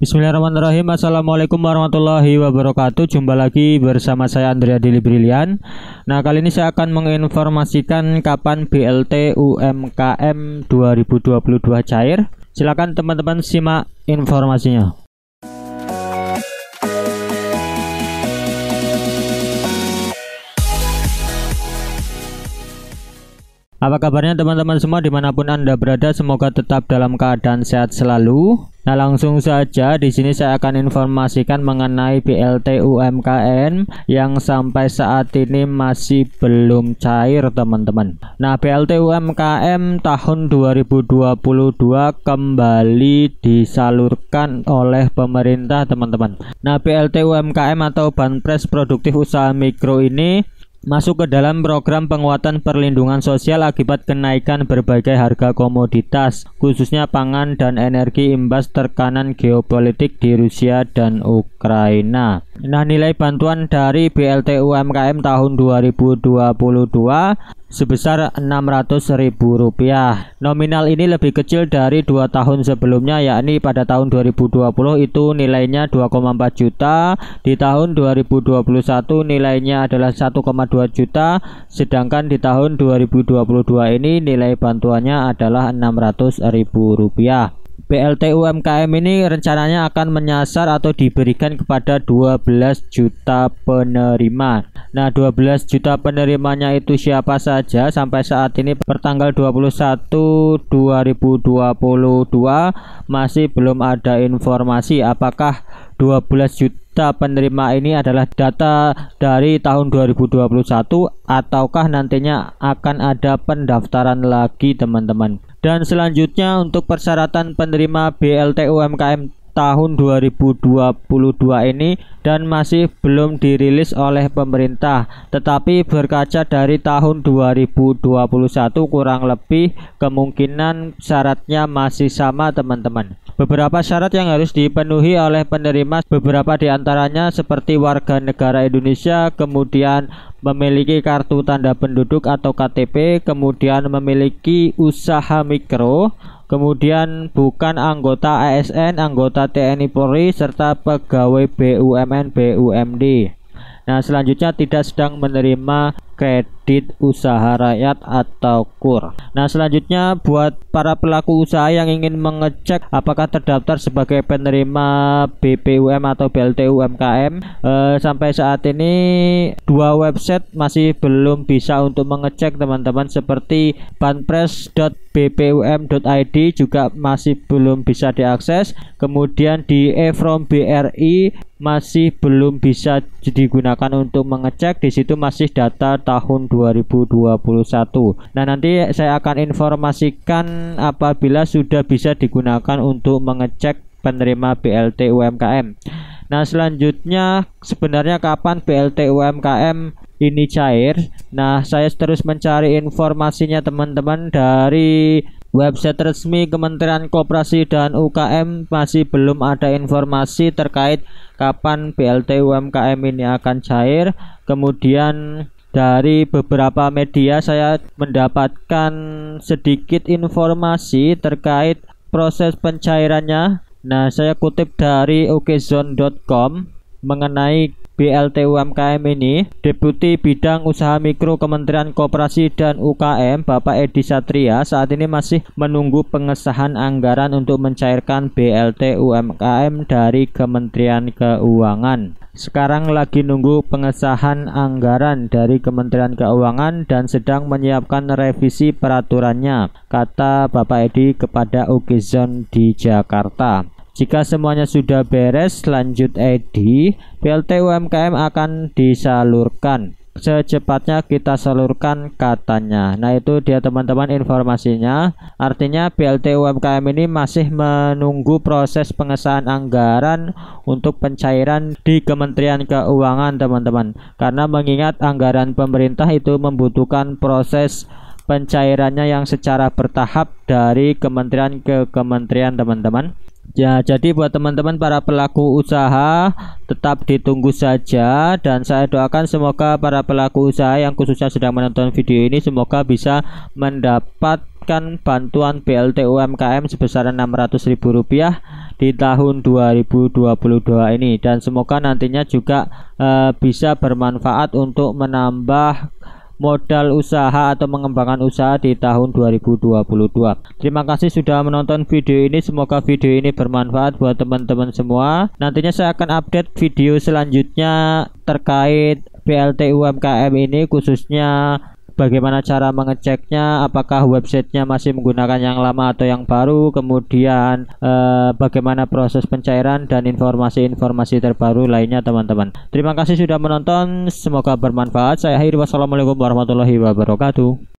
Bismillahirrahmanirrahim Assalamualaikum warahmatullahi wabarakatuh Jumpa lagi bersama saya Andrea Dili Brilian Nah kali ini saya akan menginformasikan kapan BLT UMKM 2022 cair Silakan teman-teman simak informasinya Apa kabarnya teman-teman semua dimanapun Anda berada semoga tetap dalam keadaan sehat selalu Nah langsung saja di sini saya akan informasikan mengenai BLT UMKM yang sampai saat ini masih belum cair teman-teman Nah BLT UMKM tahun 2022 kembali disalurkan oleh pemerintah teman-teman Nah BLT UMKM atau Banpres Produktif Usaha Mikro ini masuk ke dalam program penguatan perlindungan sosial akibat kenaikan berbagai harga komoditas, khususnya pangan dan energi imbas terkanan geopolitik di Rusia dan Ukraina. Nah, nilai bantuan dari BLT UMKM tahun 2022 sebesar Rp600.000. Nominal ini lebih kecil dari dua tahun sebelumnya yakni pada tahun 2020 itu nilainya 2,4 juta, di tahun 2021 nilainya adalah 1,2 juta, sedangkan di tahun 2022 ini nilai bantuannya adalah Rp600.000. BLT UMKM ini rencananya akan menyasar atau diberikan kepada 12 juta penerima. Nah, 12 juta penerimanya itu siapa saja sampai saat ini pertanggal 21 2022 masih belum ada informasi apakah 12 juta penerima ini adalah data dari tahun 2021 ataukah nantinya akan ada pendaftaran lagi teman-teman. Dan selanjutnya untuk persyaratan penerima BLT UMKM tahun 2022 ini dan masih belum dirilis oleh pemerintah tetapi berkaca dari tahun 2021 kurang lebih kemungkinan syaratnya masih sama teman-teman beberapa syarat yang harus dipenuhi oleh penerima beberapa diantaranya seperti warga negara Indonesia kemudian memiliki kartu tanda penduduk atau KTP kemudian memiliki usaha mikro Kemudian bukan anggota ASN, anggota TNI Polri serta pegawai BUMN BUMD. Nah, selanjutnya tidak sedang menerima kredit kredit usaha rakyat atau KUR. Nah, selanjutnya buat para pelaku usaha yang ingin mengecek apakah terdaftar sebagai penerima BPUM atau BLT UMKM, eh, sampai saat ini dua website masih belum bisa untuk mengecek teman-teman seperti banpres.bpum.id juga masih belum bisa diakses. Kemudian di efrom BRI masih belum bisa digunakan untuk mengecek di situ masih data tahun 2021. Nah, nanti saya akan informasikan apabila sudah bisa digunakan untuk mengecek penerima BLT UMKM. Nah, selanjutnya sebenarnya kapan BLT UMKM ini cair? Nah, saya terus mencari informasinya teman-teman dari Website resmi Kementerian Koperasi dan UKM masih belum ada informasi terkait kapan BLT UMKM ini akan cair. Kemudian dari beberapa media saya mendapatkan sedikit informasi terkait proses pencairannya. Nah, saya kutip dari okezone.com mengenai BLT UMKM ini, Deputi Bidang Usaha Mikro Kementerian Koperasi dan UKM, Bapak Edi Satria, saat ini masih menunggu pengesahan anggaran untuk mencairkan BLT UMKM dari Kementerian Keuangan. Sekarang lagi nunggu pengesahan anggaran dari Kementerian Keuangan dan sedang menyiapkan revisi peraturannya, kata Bapak Edi kepada Ukizon di Jakarta. Jika semuanya sudah beres, lanjut Edi, PLT UMKM akan disalurkan. Secepatnya kita salurkan katanya. Nah, itu dia teman-teman informasinya. Artinya PLT UMKM ini masih menunggu proses pengesahan anggaran untuk pencairan di Kementerian Keuangan, teman-teman. Karena mengingat anggaran pemerintah itu membutuhkan proses pencairannya yang secara bertahap dari kementerian ke kementerian, teman-teman. Ya, jadi buat teman-teman para pelaku usaha tetap ditunggu saja dan saya doakan semoga para pelaku usaha yang khususnya sedang menonton video ini semoga bisa mendapatkan bantuan BLT UMKM sebesar Rp600.000 di tahun 2022 ini dan semoga nantinya juga e, bisa bermanfaat untuk menambah modal usaha atau mengembangkan usaha di tahun 2022. Terima kasih sudah menonton video ini. Semoga video ini bermanfaat buat teman-teman semua. Nantinya saya akan update video selanjutnya terkait BLT UMKM ini khususnya bagaimana cara mengeceknya apakah websitenya masih menggunakan yang lama atau yang baru kemudian eh, bagaimana proses pencairan dan informasi-informasi terbaru lainnya teman-teman terima kasih sudah menonton semoga bermanfaat saya akhiri wassalamualaikum warahmatullahi wabarakatuh